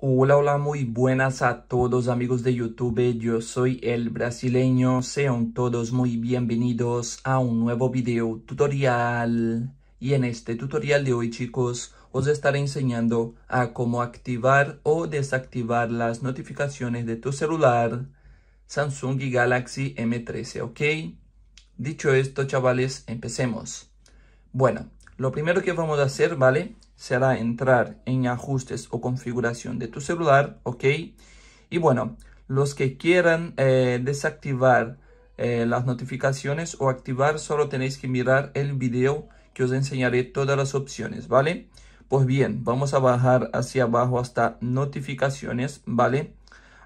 Hola, hola, muy buenas a todos amigos de YouTube, yo soy el brasileño, sean todos muy bienvenidos a un nuevo video tutorial. Y en este tutorial de hoy chicos, os estaré enseñando a cómo activar o desactivar las notificaciones de tu celular Samsung Galaxy M13, ¿ok? Dicho esto chavales, empecemos. Bueno, lo primero que vamos a hacer, ¿vale? será entrar en ajustes o configuración de tu celular, ¿ok? Y bueno, los que quieran eh, desactivar eh, las notificaciones o activar, solo tenéis que mirar el video que os enseñaré todas las opciones, ¿vale? Pues bien, vamos a bajar hacia abajo hasta notificaciones, ¿vale?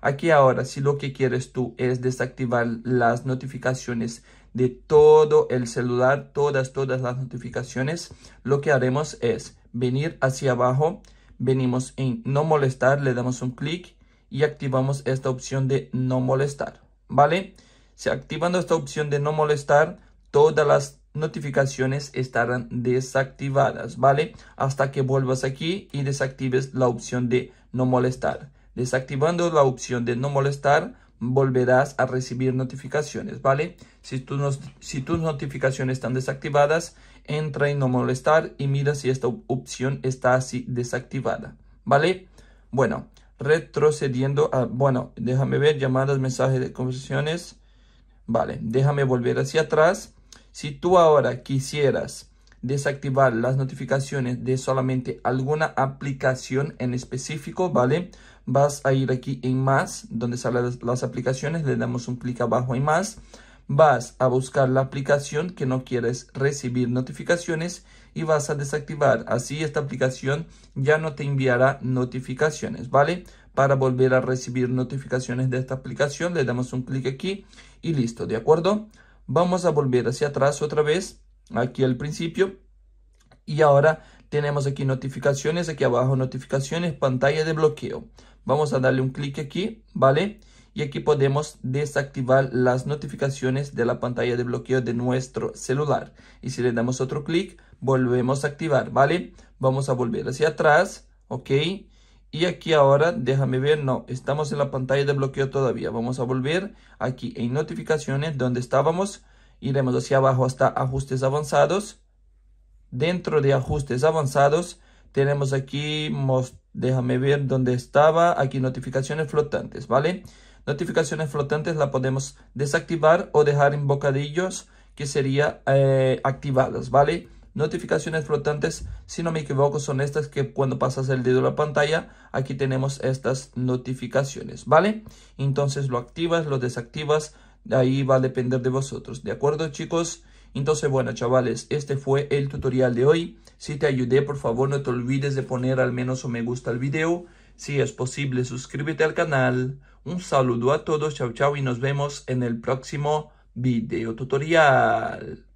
Aquí ahora, si lo que quieres tú es desactivar las notificaciones de todo el celular, todas, todas las notificaciones, lo que haremos es venir hacia abajo, venimos en no molestar, le damos un clic y activamos esta opción de no molestar, ¿vale? Si activando esta opción de no molestar, todas las notificaciones estarán desactivadas, ¿vale? Hasta que vuelvas aquí y desactives la opción de no molestar. Desactivando la opción de no molestar, volverás a recibir notificaciones, ¿vale? Si, tú si tus notificaciones están desactivadas, entra en no molestar y mira si esta opción está así desactivada, ¿vale? Bueno, retrocediendo a, bueno, déjame ver, llamadas, mensajes de conversaciones, vale, déjame volver hacia atrás. Si tú ahora quisieras desactivar las notificaciones de solamente alguna aplicación en específico, ¿vale? Vas a ir aquí en más, donde salen las, aplicaciones, le damos un clic abajo en más. Vas a buscar la aplicación que no quieres recibir notificaciones y vas a desactivar. Así esta aplicación ya no te enviará notificaciones, ¿vale? Para volver a recibir notificaciones de esta aplicación le damos un clic aquí y listo, ¿de acuerdo? Vamos a volver hacia atrás otra vez aquí al principio. Y ahora tenemos aquí notificaciones, aquí abajo notificaciones, pantalla de bloqueo. Vamos a darle un clic aquí, ¿vale? Y aquí podemos desactivar las notificaciones de la pantalla de bloqueo de nuestro celular. Y si le damos otro clic, volvemos a activar, ¿vale? Vamos a volver hacia atrás, ¿ok? Y aquí ahora, déjame ver, no, estamos en la pantalla de bloqueo todavía. Vamos a volver aquí en notificaciones donde estábamos iremos hacia abajo hasta ajustes avanzados. Dentro de ajustes avanzados tenemos aquí, déjame ver dónde estaba, aquí notificaciones flotantes, ¿vale? Notificaciones flotantes la podemos desactivar o dejar en bocadillos que sería eh, activadas, ¿vale? Notificaciones flotantes, si no me equivoco, son estas que cuando pasas el dedo a la pantalla, aquí tenemos estas notificaciones, ¿vale? Entonces lo activas, lo desactivas, ahí va a depender de vosotros, ¿de acuerdo chicos? Entonces, bueno, chavales, este fue el tutorial de hoy. Si te ayudé, por favor, no te olvides de poner al menos un me gusta al video. Si es posible, suscríbete al canal. Un saludo a todos, chao chao y nos vemos en el próximo video tutorial.